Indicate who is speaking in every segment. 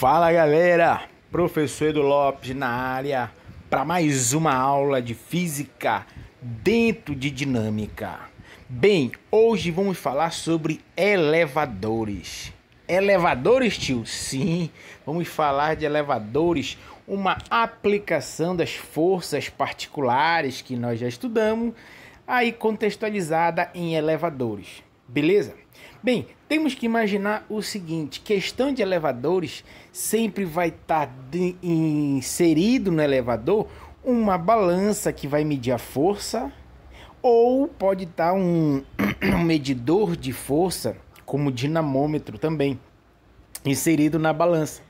Speaker 1: Fala galera, professor Edu Lopes na área para mais uma aula de física dentro de dinâmica. Bem, hoje vamos falar sobre elevadores. Elevadores, tio? Sim, vamos falar de elevadores, uma aplicação das forças particulares que nós já estudamos, aí contextualizada em elevadores. Beleza? Bem, temos que imaginar o seguinte: questão de elevadores sempre vai estar tá inserido no elevador uma balança que vai medir a força, ou pode estar tá um, um medidor de força, como dinamômetro também, inserido na balança.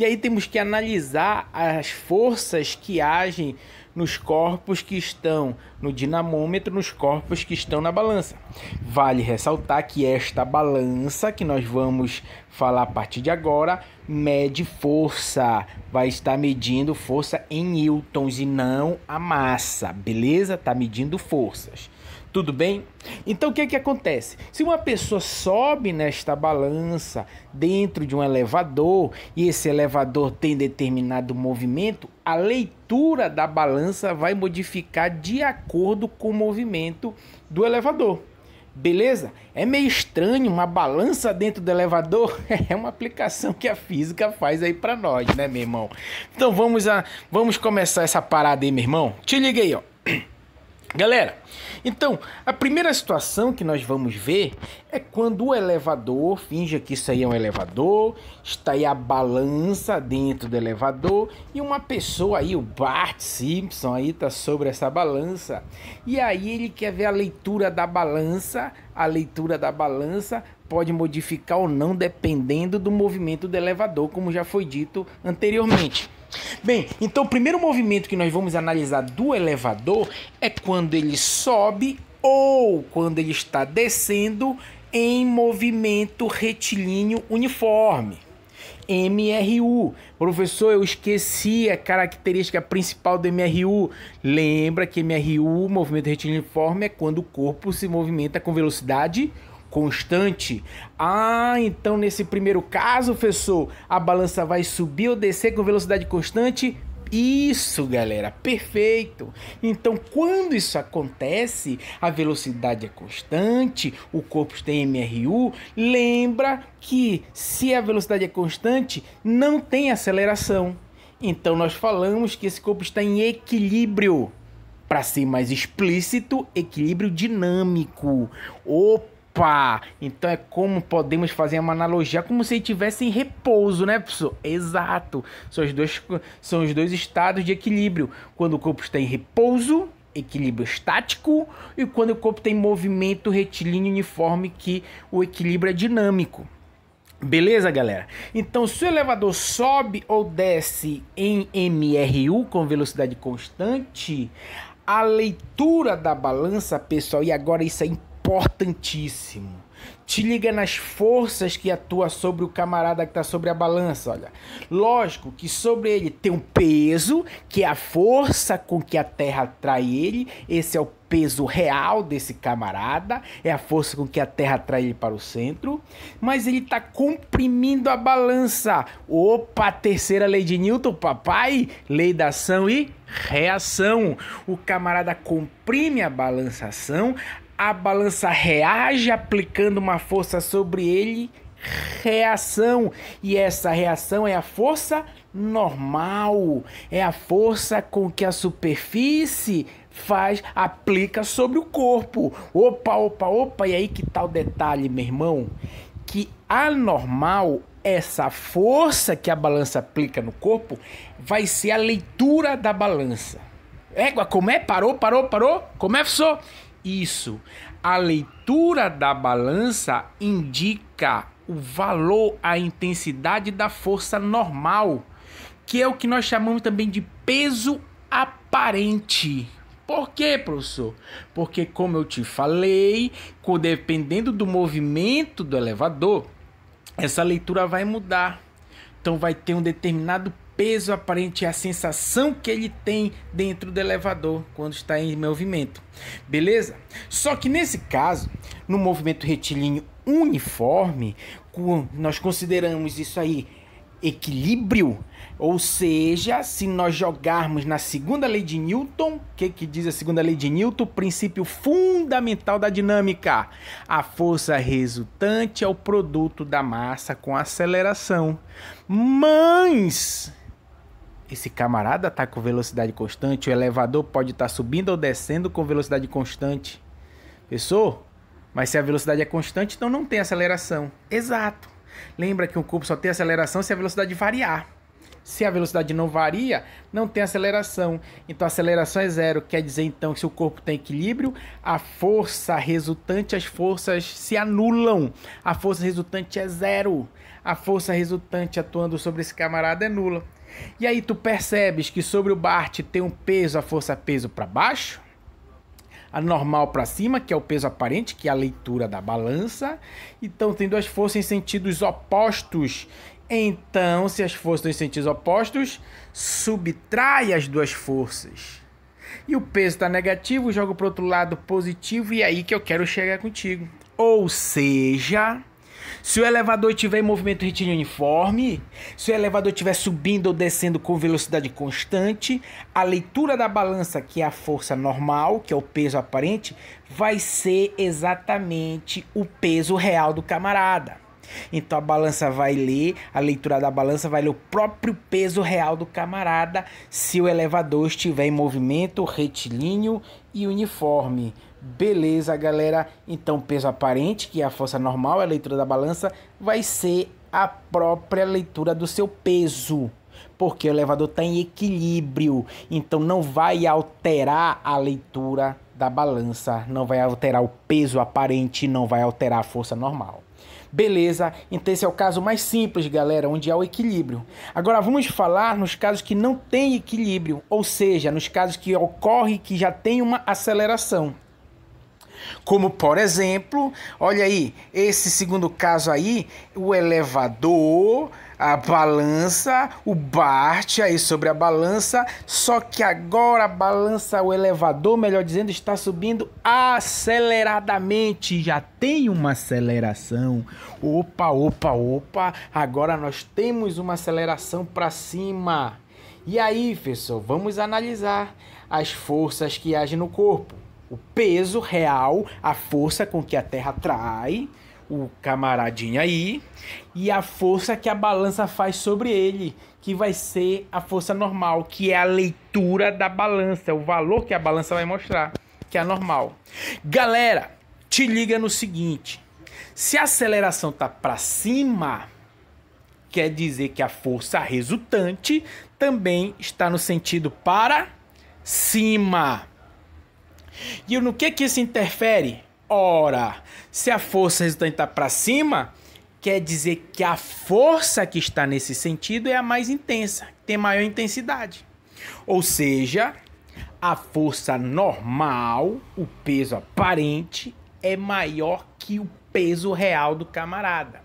Speaker 1: E aí temos que analisar as forças que agem nos corpos que estão no dinamômetro, nos corpos que estão na balança. Vale ressaltar que esta balança que nós vamos falar a partir de agora mede força, vai estar medindo força em newtons e não a massa, beleza? Tá medindo forças. Tudo bem? Então o que é que acontece? Se uma pessoa sobe nesta balança dentro de um elevador e esse elevador tem determinado movimento, a leitura da balança vai modificar de acordo com o movimento do elevador. Beleza? É meio estranho uma balança dentro do elevador. É uma aplicação que a física faz aí para nós, né, meu irmão? Então vamos a vamos começar essa parada aí, meu irmão. Te liga aí, ó. Galera, então a primeira situação que nós vamos ver é quando o elevador, finja que isso aí é um elevador, está aí a balança dentro do elevador e uma pessoa aí, o Bart Simpson aí está sobre essa balança. E aí ele quer ver a leitura da balança, a leitura da balança pode modificar ou não dependendo do movimento do elevador, como já foi dito anteriormente. Bem, então o primeiro movimento que nós vamos analisar do elevador é quando ele sobe ou quando ele está descendo em movimento retilíneo uniforme. MRU. Professor, eu esqueci a característica principal do MRU. Lembra que MRU, movimento retilíneo uniforme, é quando o corpo se movimenta com velocidade constante. Ah, então nesse primeiro caso, professor, a balança vai subir ou descer com velocidade constante? Isso, galera, perfeito. Então, quando isso acontece, a velocidade é constante, o corpo tem MRU. Lembra que se a velocidade é constante, não tem aceleração. Então, nós falamos que esse corpo está em equilíbrio. Para ser mais explícito, equilíbrio dinâmico. Opa! Opa! Então é como podemos fazer uma analogia, como se estivesse em repouso, né, pessoal? Exato. São os, dois, são os dois estados de equilíbrio. Quando o corpo está em repouso, equilíbrio estático, e quando o corpo tem movimento retilíneo uniforme, que o equilíbrio é dinâmico. Beleza, galera? Então, se o elevador sobe ou desce em MRU com velocidade constante, a leitura da balança, pessoal, e agora isso é importante importantíssimo. Te liga nas forças que atua sobre o camarada que está sobre a balança, olha. Lógico que sobre ele tem um peso, que é a força com que a terra atrai ele. Esse é o peso real desse camarada, é a força com que a terra atrai ele para o centro. Mas ele está comprimindo a balança. Opa, terceira lei de Newton, papai, lei da ação e reação. O camarada comprime a balança ação, a balança reage aplicando uma força sobre ele, reação. E essa reação é a força normal, é a força com que a superfície faz, aplica sobre o corpo. Opa, opa, opa, e aí que tal tá detalhe, meu irmão? Que a normal, essa força que a balança aplica no corpo, vai ser a leitura da balança. Égua, como é? Parou, parou, parou? Como é, professor? isso. A leitura da balança indica o valor, a intensidade da força normal, que é o que nós chamamos também de peso aparente. Por quê, professor? Porque, como eu te falei, dependendo do movimento do elevador, essa leitura vai mudar. Então, vai ter um determinado peso aparente é a sensação que ele tem dentro do elevador quando está em movimento. Beleza? Só que nesse caso, no movimento retilíneo uniforme, nós consideramos isso aí equilíbrio, ou seja, se nós jogarmos na segunda lei de Newton, o que, que diz a segunda lei de Newton? O princípio fundamental da dinâmica. A força resultante é o produto da massa com aceleração. Mas esse camarada está com velocidade constante, o elevador pode estar tá subindo ou descendo com velocidade constante. Pessoal, mas se a velocidade é constante, então não tem aceleração. Exato. Lembra que um cubo só tem aceleração se a velocidade variar. Se a velocidade não varia, não tem aceleração. Então a aceleração é zero. Quer dizer então que se o corpo tem equilíbrio, a força resultante, as forças se anulam. A força resultante é zero. A força resultante atuando sobre esse camarada é nula. E aí tu percebes que sobre o Bart tem um peso, a força peso para baixo, a normal para cima, que é o peso aparente, que é a leitura da balança. Então tem duas forças em sentidos opostos. Então, se as forças estão em sentidos opostos, subtrai as duas forças. E o peso está negativo, joga para outro lado positivo, e é aí que eu quero chegar contigo. Ou seja, se o elevador estiver em movimento retilíneo uniforme, se o elevador estiver subindo ou descendo com velocidade constante, a leitura da balança, que é a força normal, que é o peso aparente, vai ser exatamente o peso real do camarada. Então a balança vai ler, a leitura da balança vai ler o próprio peso real do camarada se o elevador estiver em movimento retilíneo e uniforme. Beleza, galera? Então, peso aparente, que é a força normal, a leitura da balança, vai ser a própria leitura do seu peso. Porque o elevador está em equilíbrio, então não vai alterar a leitura da balança, não vai alterar o peso aparente, não vai alterar a força normal. Beleza, então esse é o caso mais simples, galera, onde há o equilíbrio. Agora vamos falar nos casos que não tem equilíbrio, ou seja, nos casos que ocorre que já tem uma aceleração. Como, por exemplo, olha aí, esse segundo caso aí, o elevador, a balança, o Bart aí sobre a balança, só que agora a balança, o elevador, melhor dizendo, está subindo aceleradamente, já tem uma aceleração. Opa, opa, opa, agora nós temos uma aceleração para cima. E aí, pessoal, vamos analisar as forças que agem no corpo o peso real, a força com que a Terra atrai o camaradinho aí e a força que a balança faz sobre ele, que vai ser a força normal, que é a leitura da balança, o valor que a balança vai mostrar, que é a normal. Galera, te liga no seguinte: se a aceleração tá para cima, quer dizer que a força resultante também está no sentido para cima. E no que que isso interfere? Ora, se a força resultante está para cima, quer dizer que a força que está nesse sentido é a mais intensa, tem maior intensidade. Ou seja, a força normal, o peso aparente, é maior que o peso real do camarada.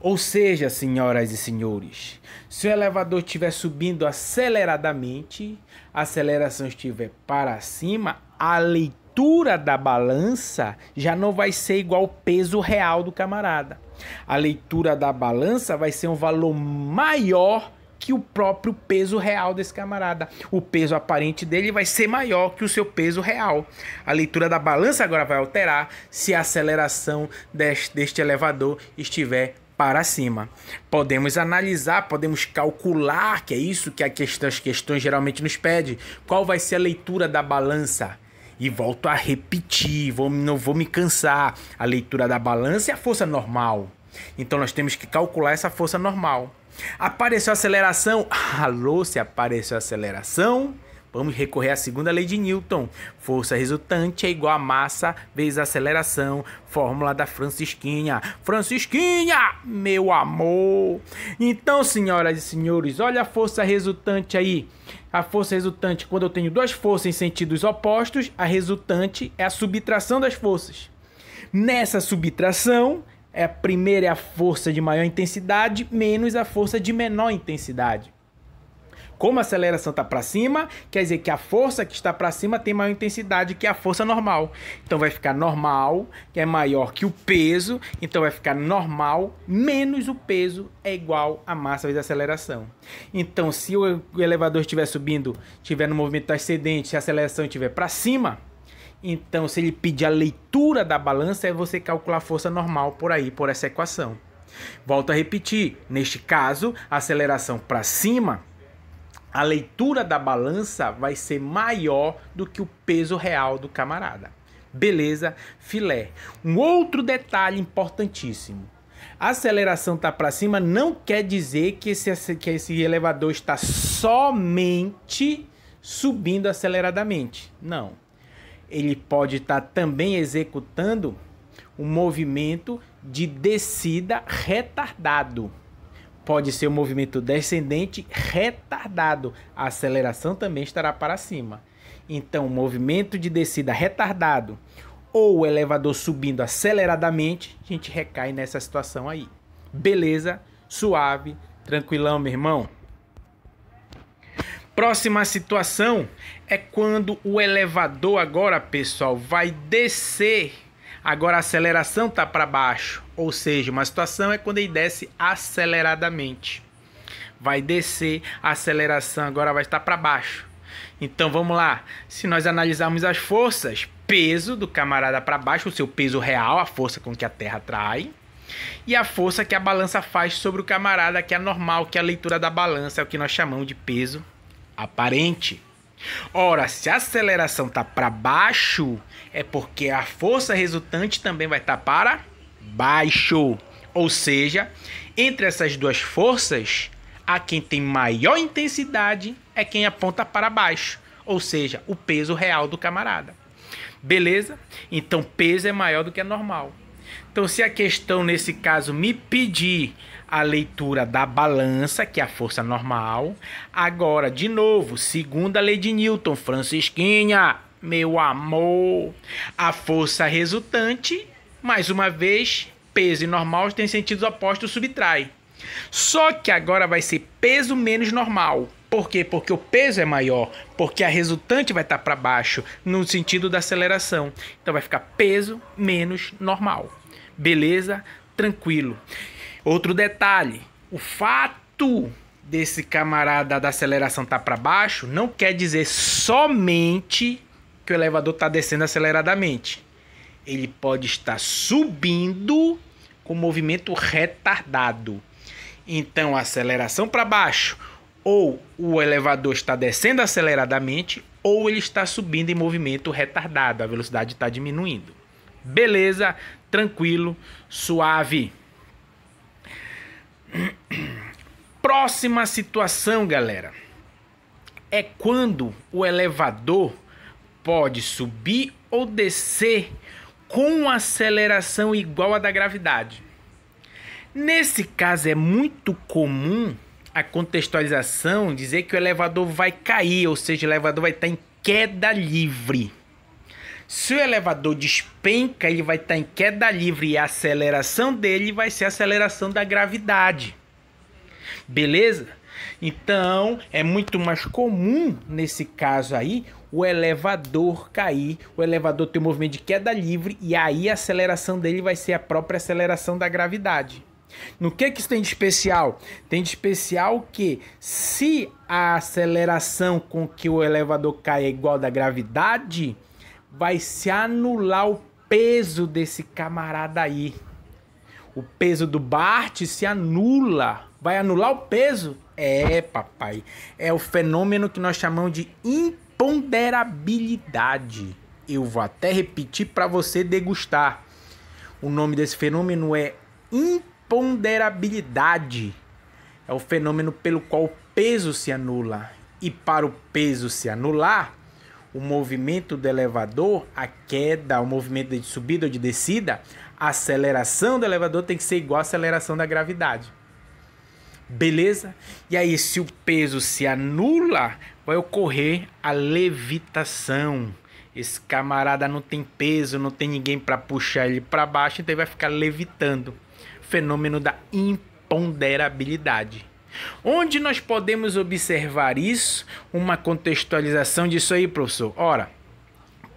Speaker 1: Ou seja, senhoras e senhores, se o elevador estiver subindo aceleradamente, a aceleração estiver para cima, a leitura da balança já não vai ser igual ao peso real do camarada. A leitura da balança vai ser um valor maior que o próprio peso real desse camarada. O peso aparente dele vai ser maior que o seu peso real. A leitura da balança agora vai alterar se a aceleração deste, deste elevador estiver para cima. Podemos analisar, podemos calcular, que é isso que a questão, as questões geralmente nos pede, qual vai ser a leitura da balança e volto a repetir, vou, não vou me cansar. A leitura da balança é a força normal. Então nós temos que calcular essa força normal. Apareceu aceleração? Alô, se apareceu aceleração, vamos recorrer à segunda lei de Newton. Força resultante é igual a massa vezes aceleração. Fórmula da Francisquinha. Francisquinha, meu amor! Então, senhoras e senhores, olha a força resultante aí. A força resultante, quando eu tenho duas forças em sentidos opostos, a resultante é a subtração das forças. Nessa subtração, é a primeira é a força de maior intensidade menos a força de menor intensidade. Como acelera a santa tá para cima, quer dizer que a força que está para cima tem maior intensidade que a força normal. Então vai ficar normal, que é maior que o peso, então vai ficar normal menos o peso é igual a massa vezes a aceleração. Então, se o elevador estiver subindo, estiver no movimento ascendente, se a aceleração estiver para cima, então, se ele pedir a leitura da balança, é você calcular a força normal por aí, por essa equação. Volto a repetir, neste caso, a aceleração para cima a leitura da balança vai ser maior do que o peso real do camarada. Beleza, filé. Um outro detalhe importantíssimo. A aceleração tá para cima não quer dizer que esse, que esse elevador está somente subindo aceleradamente. Não. Ele pode estar tá também executando um movimento de descida retardado pode ser um movimento descendente retardado. A aceleração também estará para cima. Então, movimento de descida retardado ou o elevador subindo aceleradamente, a gente recai nessa situação aí. Beleza? Suave, tranquilão, meu irmão. Próxima situação é quando o elevador agora, pessoal, vai descer Agora a aceleração está para baixo, ou seja, uma situação é quando ele desce aceleradamente. Vai descer, a aceleração agora vai estar para baixo. Então vamos lá. Se nós analisarmos as forças, peso do camarada para baixo, o seu peso real, a força com que a Terra atrai, e a força que a balança faz sobre o camarada, que é normal, que é a leitura da balança, é o que nós chamamos de peso aparente. Ora, se a aceleração está para baixo, é porque a força resultante também vai estar tá para baixo. Ou seja, entre essas duas forças, a quem tem maior intensidade é quem aponta para baixo, ou seja, o peso real do camarada. Beleza? Então, peso é maior do que é normal. Então, se a questão nesse caso me pedir a leitura da balança, que é a força normal. Agora, de novo, segundo a lei de Newton, Francisquinha, meu amor, a força resultante, mais uma vez, peso e normal tem sentidos opostos, subtrai. Só que agora vai ser peso menos normal. Por quê? Porque o peso é maior, porque a resultante vai estar para baixo no sentido da aceleração. Então vai ficar peso menos normal. Beleza? Tranquilo. Outro detalhe, o fato desse camarada da aceleração tá para baixo não quer dizer somente que o elevador tá descendo aceleradamente. Ele pode estar subindo com movimento retardado. Então, aceleração para baixo, ou o elevador está descendo aceleradamente, ou ele está subindo em movimento retardado, a velocidade está diminuindo. Beleza, tranquilo, suave. Próxima situação, galera, é quando o elevador pode subir ou descer com aceleração igual à da gravidade. Nesse caso, é muito comum a contextualização dizer que o elevador vai cair, ou seja, o elevador vai estar em queda livre. Se o elevador despenca, ele vai estar em queda livre e a aceleração dele vai ser a aceleração da gravidade. Beleza? Então, é muito mais comum nesse caso aí o elevador cair, o elevador ter um movimento de queda livre e aí a aceleração dele vai ser a própria aceleração da gravidade. No que que isso tem de especial? Tem de especial que se a aceleração com que o elevador cai é igual da gravidade, vai se anular o peso desse camarada aí. O peso do Bart se anula. Vai anular o peso? É, papai. É o fenômeno que nós chamamos de imponderabilidade. Eu vou até repetir para você degustar. O nome desse fenômeno é imponderabilidade. É o fenômeno pelo qual o peso se anula. E para o peso se anular, o movimento do elevador, a queda, o movimento de subida ou de descida, a aceleração do elevador tem que ser igual à aceleração da gravidade. Beleza? E aí, se o peso se anula, vai ocorrer a levitação. Esse camarada não tem peso, não tem ninguém para puxar ele para baixo, então ele vai ficar levitando. Fenômeno da imponderabilidade. Onde nós podemos observar isso? Uma contextualização disso aí, professor. Ora,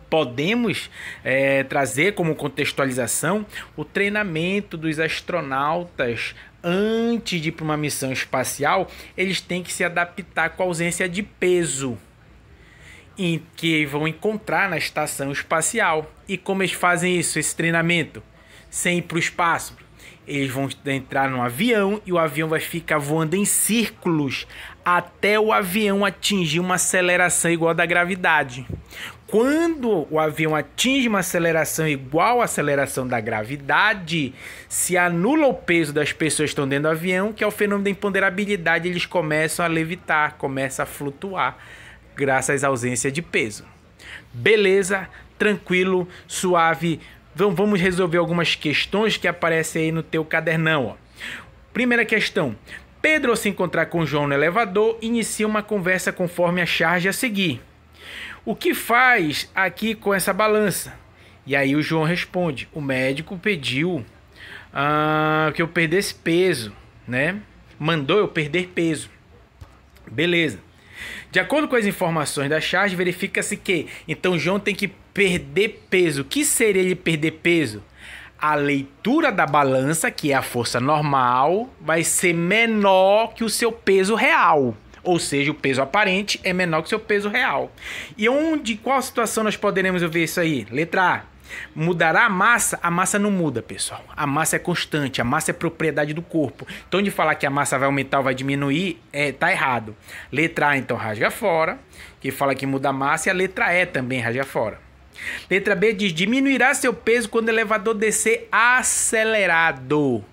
Speaker 1: podemos é, trazer como contextualização o treinamento dos astronautas antes de ir para uma missão espacial, eles têm que se adaptar com a ausência de peso em que vão encontrar na estação espacial. E como eles fazem isso, esse treinamento? Sem ir para o espaço eles vão entrar no avião e o avião vai ficar voando em círculos até o avião atingir uma aceleração igual à da gravidade. Quando o avião atinge uma aceleração igual à aceleração da gravidade, se anula o peso das pessoas que estão dentro do avião, que é o fenômeno da imponderabilidade, eles começam a levitar, começam a flutuar, graças à ausência de peso. Beleza, tranquilo, suave, então vamos resolver algumas questões que aparecem aí no teu cadernão. Ó. Primeira questão. Pedro, ao se encontrar com João no elevador, inicia uma conversa conforme a charge a seguir. O que faz aqui com essa balança? E aí o João responde: O médico pediu ah, que eu perdesse peso, né? Mandou eu perder peso. Beleza. De acordo com as informações da charge, verifica-se que então João tem que perder peso. O que seria ele perder peso? A leitura da balança, que é a força normal, vai ser menor que o seu peso real. Ou seja, o peso aparente é menor que o seu peso real. E onde, qual situação nós poderemos ver isso aí? Letra A. Mudará a massa? A massa não muda, pessoal. A massa é constante, a massa é propriedade do corpo. Então, de falar que a massa vai aumentar ou vai diminuir, é, tá errado. Letra A, então, rasga fora, que fala que muda a massa, e a letra E também rasga fora. Letra B diz: diminuirá seu peso quando o elevador descer acelerado.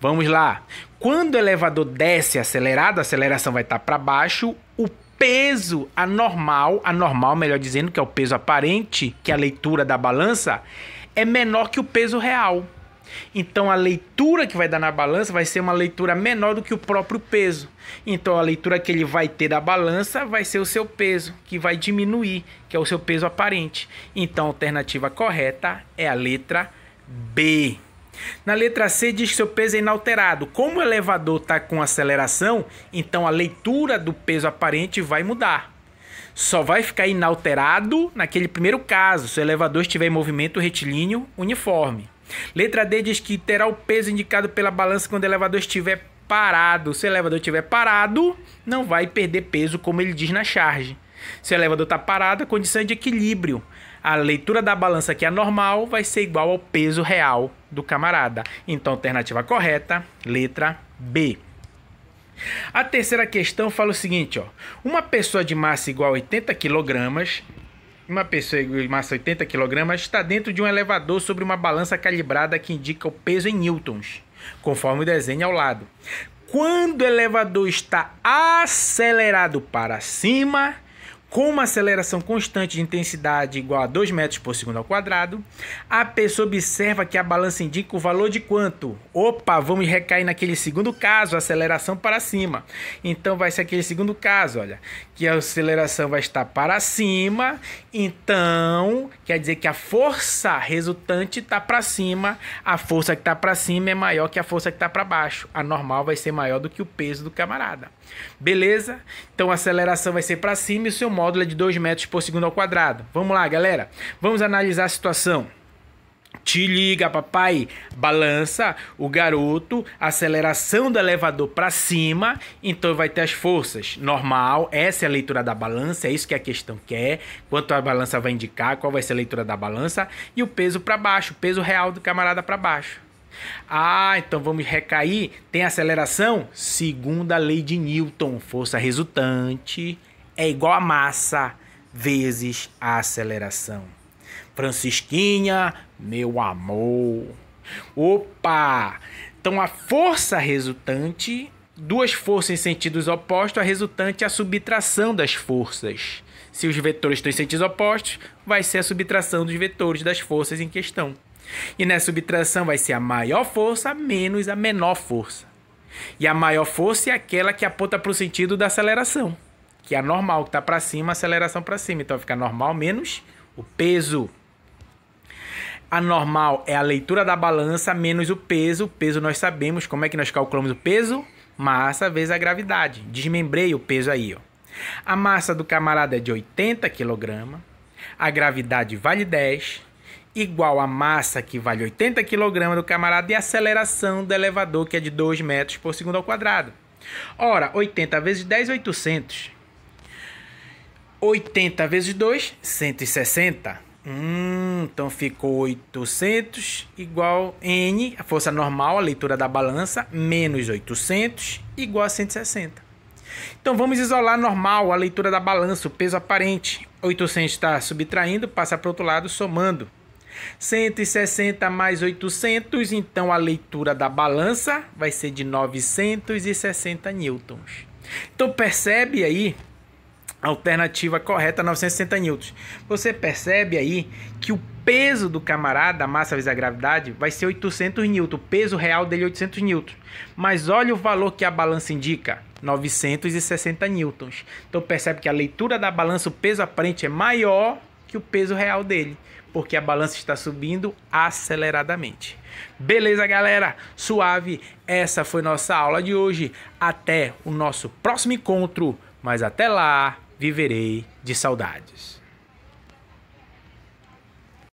Speaker 1: Vamos lá. Quando o elevador desce acelerado, a aceleração vai estar para baixo, o peso anormal, anormal, melhor dizendo, que é o peso aparente, que é a leitura da balança, é menor que o peso real. Então a leitura que vai dar na balança vai ser uma leitura menor do que o próprio peso. Então a leitura que ele vai ter da balança vai ser o seu peso, que vai diminuir, que é o seu peso aparente. Então a alternativa correta é a letra B. Na letra C diz que seu peso é inalterado. Como o elevador está com aceleração, então a leitura do peso aparente vai mudar. Só vai ficar inalterado naquele primeiro caso, se o elevador estiver em movimento retilíneo uniforme. Letra D diz que terá o peso indicado pela balança quando o elevador estiver parado. Se o elevador estiver parado, não vai perder peso, como ele diz na charge. Se o elevador está parado, a condição é de equilíbrio. A leitura da balança que é normal vai ser igual ao peso real do camarada. Então, alternativa correta, letra B. A terceira questão fala o seguinte, ó. Uma pessoa de massa igual a 80 kg uma pessoa de massa 80 kg está dentro de um elevador sobre uma balança calibrada que indica o peso em newtons, conforme o desenho ao lado. Quando o elevador está acelerado para cima, com uma aceleração constante de intensidade igual a 2 metros por segundo ao quadrado, a pessoa observa que a balança indica o valor de quanto? Opa, vamos recair naquele segundo caso, aceleração para cima. Então vai ser aquele segundo caso, olha, que a aceleração vai estar para cima, então quer dizer que a força resultante está para cima, a força que está para cima é maior que a força que está para baixo. A normal vai ser maior do que o peso do camarada. Beleza? Então a aceleração vai ser para cima e o seu módulo módula de 2 metros por segundo ao quadrado. Vamos lá, galera. Vamos analisar a situação. Te liga, papai. Balança o garoto, aceleração do elevador para cima, então vai ter as forças. Normal, essa é a leitura da balança, é isso que a questão quer. Quanto a balança vai indicar, qual vai ser a leitura da balança e o peso para baixo, o peso real do camarada para baixo. Ah, então vamos recair. Tem aceleração? Segunda lei de Newton, força resultante é igual a massa vezes a aceleração. Francisquinha, meu amor. Opa! Então a força resultante, duas forças em sentidos opostos, a resultante é a subtração das forças. Se os vetores estão em sentidos opostos, vai ser a subtração dos vetores das forças em questão. E nessa subtração vai ser a maior força menos a menor força. E a maior força é aquela que aponta para o sentido da aceleração que a é normal que está para cima, a aceleração para cima. Então fica normal menos o peso. A normal é a leitura da balança menos o peso. O peso nós sabemos como é que nós calculamos o peso? Massa vezes a gravidade. Desmembrei o peso aí, ó. A massa do camarada é de 80 kg, a gravidade vale 10, igual a massa que vale 80 kg do camarada e a aceleração do elevador que é de 2 metros por segundo ao quadrado. Ora, 80 vezes 10, 800. 80 vezes 2, 160. Hum, então ficou 800 igual N, a força normal, a leitura da balança, menos 800 igual a 160. Então vamos isolar normal, a leitura da balança, o peso aparente. 800 está subtraindo, passa para o outro lado, somando. 160 mais 800, então a leitura da balança vai ser de 960 newtons. Então percebe aí alternativa correta 960 N. Você percebe aí que o peso do camarada, a massa vezes a gravidade, vai ser 800 N. O peso real dele é 800 N. Mas olha o valor que a balança indica, 960 N. Então percebe que a leitura da balança, o peso aparente é maior que o peso real dele, porque a balança está subindo aceleradamente. Beleza, galera? Suave. Essa foi nossa aula de hoje. Até o nosso próximo encontro. Mas até lá, viverei de saudades.